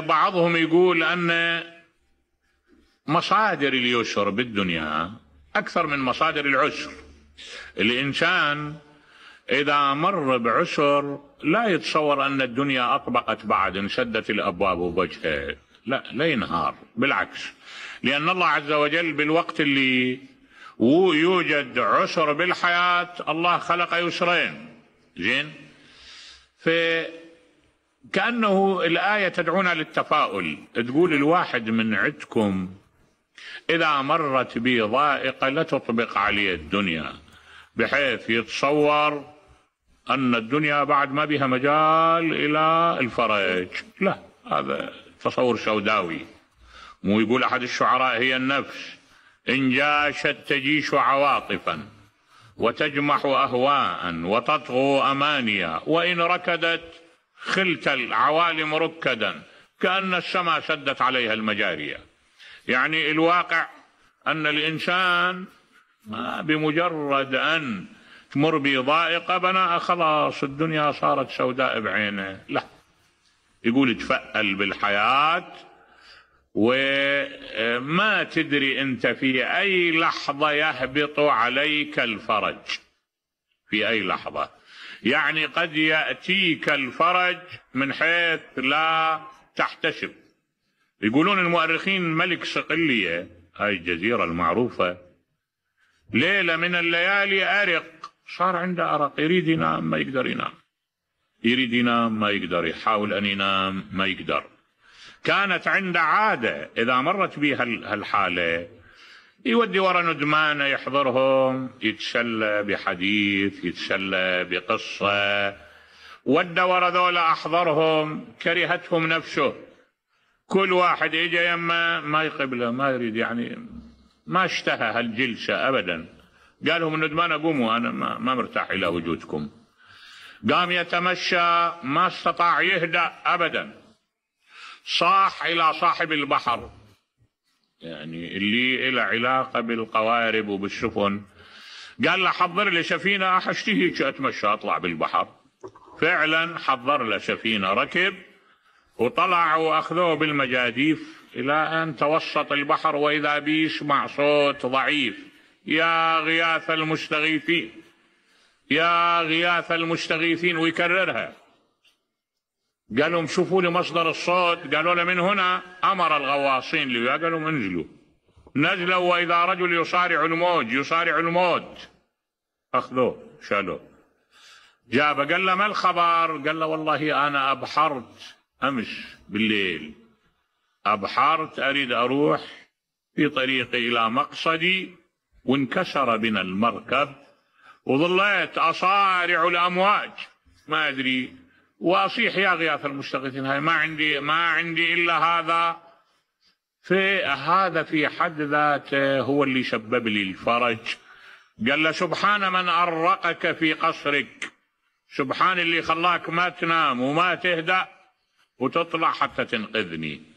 بعضهم يقول أن مصادر اليسر بالدنيا أكثر من مصادر العسر الإنسان إذا مر بعسر لا يتصور أن الدنيا أطبقت بعد شدت الأبواب وجهه لا لا ينهار بالعكس لأن الله عز وجل بالوقت اللي يوجد عسر بالحياة الله خلق يسرين زين في كأنه الآية تدعونا للتفاؤل تقول الواحد من عندكم إذا مرت بي ضائقة لا تطبق علي الدنيا بحيث يتصور أن الدنيا بعد ما بها مجال إلى الفرج لا هذا تصور سوداوي مو يقول أحد الشعراء هي النفس إن جاشت تجيش عواطفا وتجمح أهواء وتطغو أمانيا وإن ركدت خلت العوالم ركدا كأن السماء سدت عليها المجارية يعني الواقع أن الإنسان ما بمجرد أن تمر بضائقة بناء خلاص الدنيا صارت سوداء بعينه لا يقول تفأل بالحياة وما تدري أنت في أي لحظة يهبط عليك الفرج في أي لحظة يعني قد يأتيك الفرج من حيث لا تحتسب يقولون المؤرخين ملك صقلية هاي الجزيرة المعروفة ليلة من الليالي أرق صار عنده أرق يريد ينام ما يقدر ينام يريد ينام ما يقدر يحاول أن ينام ما يقدر كانت عنده عادة إذا مرت بها الحالة يودي ورا ندمان يحضرهم يتسلى بحديث يتسلى بقصة ودى ورا ذولا أحضرهم كرهتهم نفسه كل واحد إجا يما ما يقبله ما يريد يعني ما اشتهى هالجلسة أبدا قال لهم الندمان قوموا أنا ما, ما مرتاح إلى وجودكم قام يتمشى ما استطاع يهدأ أبدا صاح إلى صاحب البحر يعني اللي إلى علاقة بالقوارب وبالسفن قال له حضر لي سفينة أحشتهي أتمشى أطلع بالبحر فعلا حضر له سفينة ركب وطلع وأخذوه بالمجاديف إلى أن توسط البحر وإذا بيسمع صوت ضعيف يا غياث المستغيثين يا غياث المستغيثين ويكررها قال لهم شوفوا لي مصدر الصوت قالوا له من هنا أمر الغواصين لي قالوا انزلوا نزلوا وإذا رجل يصارع الموج يصارع الموج أخذوه شالوه جابه قال له ما الخبر قال له والله أنا أبحرت أمس بالليل أبحرت أريد أروح في طريقي إلى مقصدي وانكسر بنا المركب وظليت أصارع الأمواج ما أدري واصيح يا غياث المشتغلين هاي ما عندي ما عندي الا هذا فهذا في حد ذاته هو اللي شبب لي الفرج قال له سبحان من أرقك في قصرك سبحان اللي خلاك ما تنام وما تهدأ وتطلع حتى تنقذني